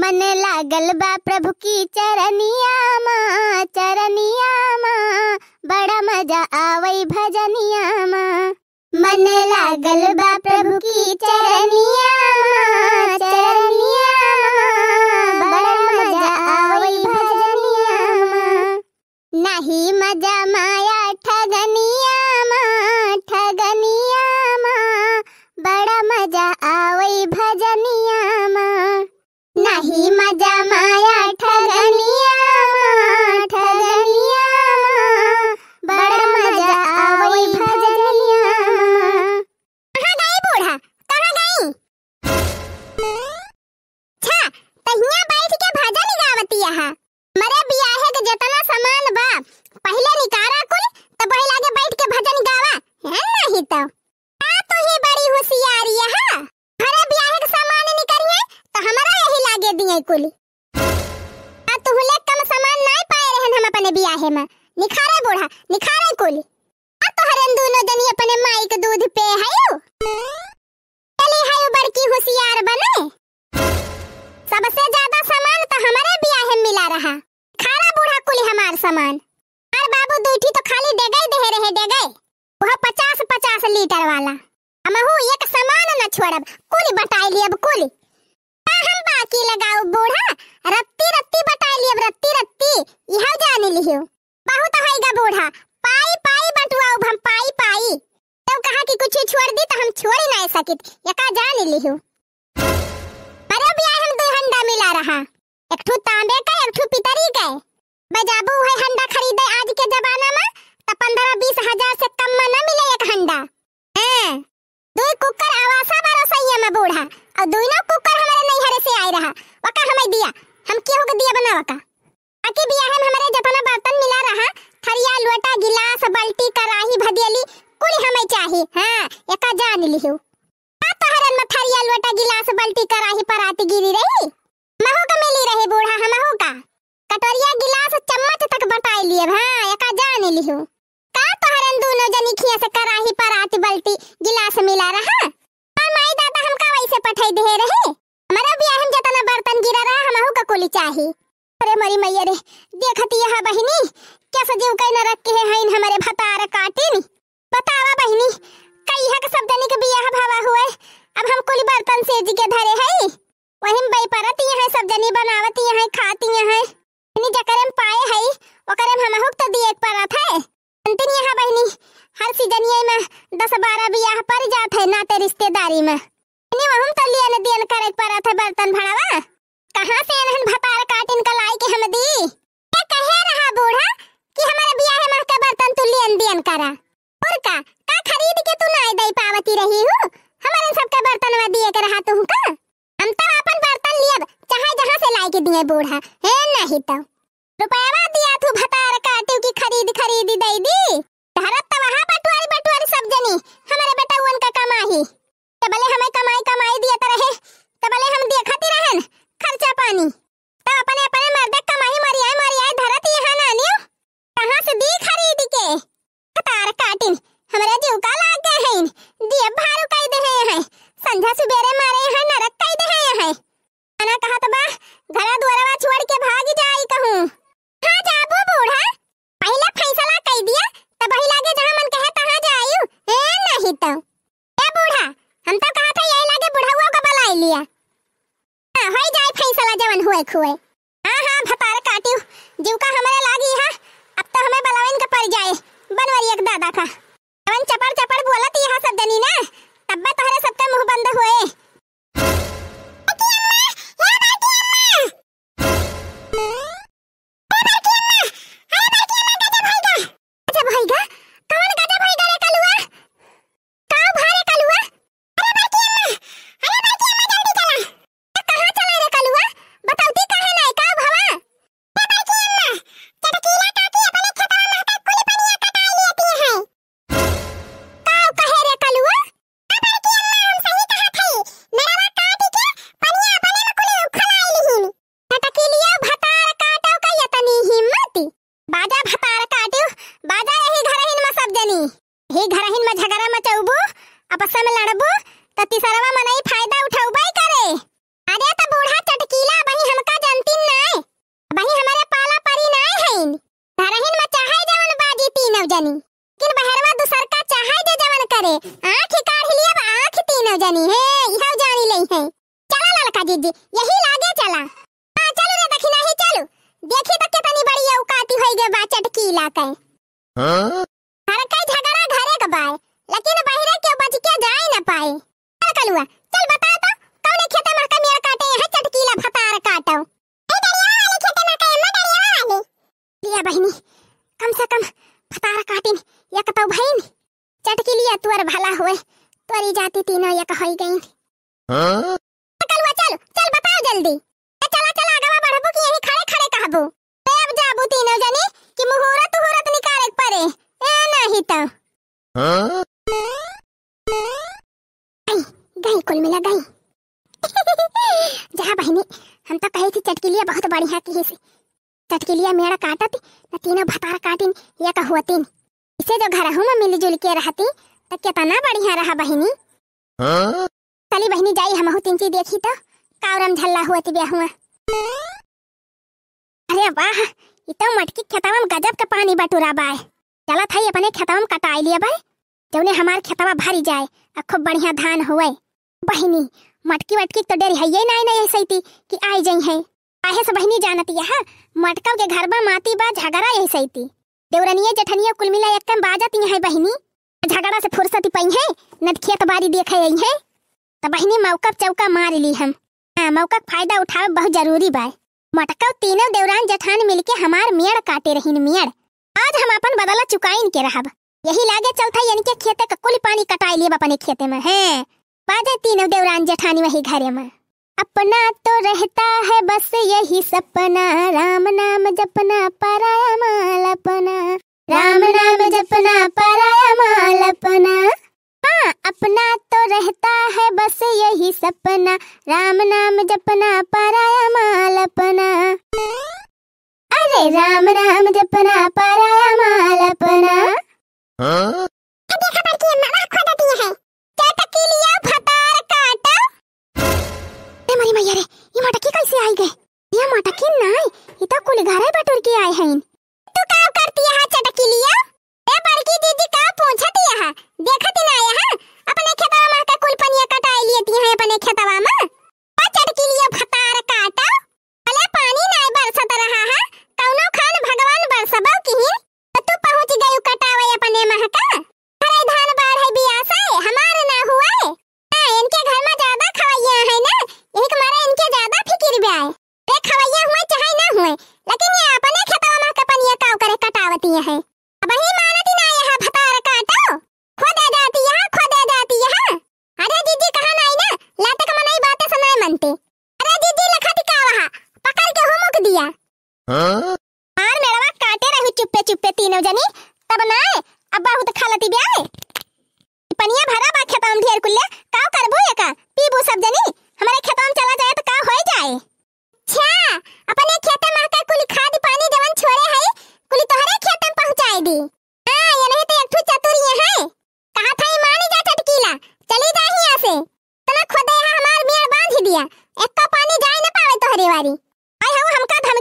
मन लागल बा प्रभु की चरनिया माँ चरनिया मा बड़ा मजा आवई भजनिया मा मन लागल बा प्रभु की चरनिया मा चरनिया मा बड़ा मजा आवई भजनिया मा नहीं मजा माया ठगनिया माँ ठगनिया माँ बड़ा मजा आवई भजनिया ही मजा माया हम अपने बिया है में निखारे बोढ़ा निखारे कुल आ तो हरन दोनों दनी अपने माई के दूध पे हायो चले हायो बड़की होशियार बने सबसे ज्यादा सामान तो हमारे बिया है मिला रहा खारा बूढ़ा कुल हमार सामान और बाबू दूठी तो खाली दे गए दे रहे दे गए वह पचास पचास लीटर वाला हमहू एक सामान न छोड़ब कुल बताई लिए अब कुल ताकी लगाओ बूढ़ा रत्ती रत्ती बता लिए रत्ती रत्ती यह जाने लियो बहुत होएगा बूढ़ा पाई पाई बटुआ हम पाई पाई तो कहा कि कुछ छोड़ दी तो हम छोड़ ना सकित यका जाने लियो पर अब यार हम दो हंडा मिला रहा एक ठो तांबे का एक ठो पितरी का बजाबू है हंडा खरीदे आज के जमाना में तो 15 20 हजार से कम में ना मिले एक हंडा हैं दुई कुकर आवासा बारो सैया मैं बूढ़ा और दुइनो कुकर हमारे हरे से आए रहा वका हमें दिया हम के होके दिया बना वका अके बिया हम हमारे जपना बर्तन मिला रहा थरिया लोटा गिलास बाल्टी कराही भदियली कुल हमें चाहिए हां एका जान लिहु का तहरन में थरिया लोटा गिलास बाल्टी कराही पराती गिरी रही महो का मिली रहे बूढ़ा हम का कटोरिया गिलास चम्मच तक बटाई लिए हां एका जान लिहु जनी खिया से कराही पर परात बल्टी गिलास मिला रहा पर माई दादा हम का वैसे पठाई दे रहे हमारा भी हम जतना बर्तन गिरा रहा हम हमहू का कोली चाही अरे मरी मैया रे देखती यहां बहिनी कैसे जीव कई न रख के है इन हमारे भतार काटिन बतावा बहिनी कई हक सब जनी के बियाह भावा हुए अब हम कुली बर्तन से जी के धरे है वहीं बई परत यहां सब जनी बनावत यहां खाती यहां इनी जकरम पाए है ओकरम हमहू तो दिए एक परत है अंतिन यहां बहिनी हर सीजन ये में दस बारह बियाह पर जात है नाते रिश्तेदारी में ने वहम तो ने दियन करे परत था बर्तन भाड़ावा कहां से एहन भपार काटिन का लाई के हम दी ए कहे रहा बूढ़ा कि हमारे बियाह में का बर्तन तू लियन दियन करा और का का खरीद के तू नाई दई पावती रही हूं हमारे सब सबका बर्तन में दिए के रहा तू का हम तो अपन बर्तन लिए चाहे जहां से लाई के दिए बूढ़ा हे नहीं तो रुपयावा दिया तू भतार काटिव की खरीद खरीद दई दी हमारे यहाँ नरक का ही दहाया है खाना कहा तबा तो घरा दुआरवा छोड़ के भाग जाई कहूँ हाँ जाबो बूढ़ा पहले फैसला कह दिया तब ही लागे जहाँ मन कहे तहाँ जायू ए नहीं तो ए बूढ़ा हम तो कहा था यही लागे बुढ़ावा का बलाई लिया हाँ हो जाए फैसला जवन हुए खुए हाँ हाँ भतार काटियो जीव का फेल हुआ चल बता तो कौन है खेते मड़का मेरा काटे है चटकीला फतार काटो ए डरिया वाले खेते मड़का एम्मा डरिया वाले लिया बहनी कम से कम फतार काटिन या कतो भईन चटकी लिया तुअर भला होए तोरी जाती तीनों एक होई गईन हां चल चल चल बताओ जल्दी ए चला चला गवा बढ़बो की यही खड़े खड़े कहबू ए अब जाबो तीनों जनी कि मुहूर्त हुरत निकाले परे ए नहीं तो हां गई कुल मिला गई जहा बहनी हम तो कहे थी चटकीलिया बहुत बढ़िया की से चटकीलिया मेरा काटत न तीनों भतार काटिन ये तो तीन इसे जो घर हूँ मैं मिलजुल के रहती तो कितना बढ़िया रहा बहनी हाँ? तली बहनी जाई हम तीन चीज देखी तो कावरम झल्ला हुआ थी ब्याह हुआ अरे वाह ये तो मटकी खेतवा में गजब का पानी बटूरा बाय चला था ये अपने खेतवा में कटाई लिया बाय जौने हमारे खेतवा भरी जाए और खूब बढ़िया धान हुआ बहिनी मटकी वटकी तो डेरी है ये नहीं नहीं ऐसे थी कि आई जाई है आहे से बहिनी जानती है हां मटका के घर बा माती बा झगड़ा ऐसे थी देवरनिया जठनिया कुल मिला एकदम बाजती है बहिनी झगड़ा से फुर्सत पाई है न खेत देख देखे आई है तो बहिनी मौका चौका मार ली हम हां मौका फायदा उठावे बहुत जरूरी बा मटका तीनों देवरान जेठान मिलके हमार मेड़ काटे रहिन मेड़ आज हम अपन बदला चुकाइन के रहब यही लागे चलता यानी के खेते का कुल पानी कटाई लिए अपने खेते में है पा जाती देवरान जेठानी वही घरे में अपना तो रहता है बस यही सपना राम नाम जपना पराया मालपना राम नाम जपना 厉黑。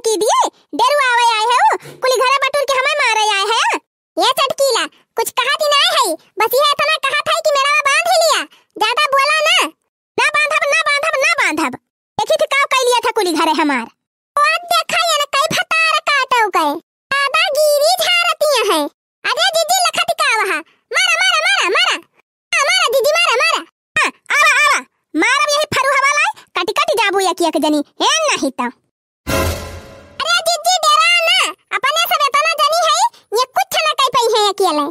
की दिए डेरू आवे आए है कुल घर बटुर के हमें मारे आए है ये चटकीला कुछ कहा थी ना है बस ये इतना कहा था कि मेरा बांध ही लिया ज्यादा बोला ना ना बांधब ना बांधब ना बांधब देखी थी काव कह लिया था कुली घरे हमार और देखा ये ना कई फतार काटो गए आधा गिरी झारतियां है अरे दीदी लखत का वहां मारा मारा मारा मारा आ, हाँ, मारा दीदी मारा मारा हां आ आ मारा यही फरुहा वाला कटी कटी जाबू या किया के जनी ए नहीं ता तो। ಅಲ್ಲ